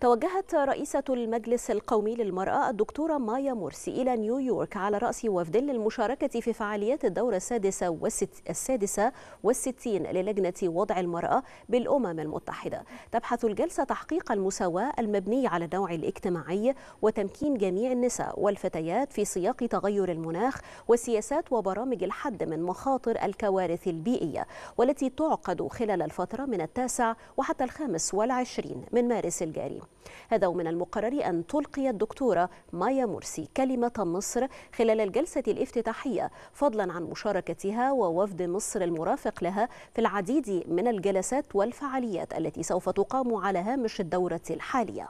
توجهت رئيسة المجلس القومي للمرأة الدكتورة مايا مرسي إلى نيويورك على رأس وفد للمشاركة في فعاليات الدورة السادسة والست السادسة والستين للجنة وضع المرأة بالأمم المتحدة تبحث الجلسة تحقيق المساواة المبني على النوع الاجتماعي وتمكين جميع النساء والفتيات في سياق تغير المناخ وسياسات وبرامج الحد من مخاطر الكوارث البيئية والتي تعقد خلال الفترة من التاسع وحتى الخامس والعشرين من مارس الجاري هذا ومن المقرر أن تلقي الدكتورة مايا مرسي كلمة مصر خلال الجلسة الافتتاحية فضلا عن مشاركتها ووفد مصر المرافق لها في العديد من الجلسات والفعاليات التي سوف تقام على هامش الدورة الحالية